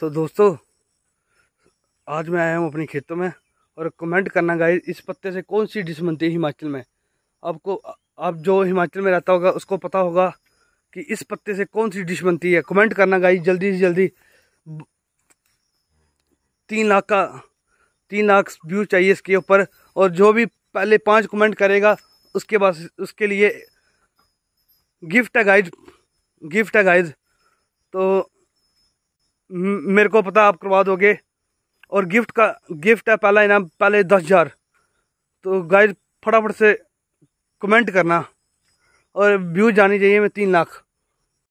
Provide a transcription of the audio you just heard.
सो so, दोस्तों आज मैं आया हूँ अपने खेतों में और कमेंट करना गाय इस पत्ते से कौन सी डिश बनती है हिमाचल में आपको आप जो हिमाचल में रहता होगा उसको पता होगा कि इस पत्ते से कौन सी डिश बनती है कमेंट करना गाई जल्दी से जल्दी तीन लाख का तीन लाख व्यू चाहिए इसके ऊपर और जो भी पहले पांच कमेंट करेगा उसके बाद उसके लिए गिफ्ट है गाइज गिफ्ट है गाइज तो मेरे को पता आप करवा दोगे और गिफ्ट का गिफ्ट है पहला इनाम पहले दस हज़ार तो गाइस फटाफट से कमेंट करना और व्यू जानी चाहिए मैं तीन लाख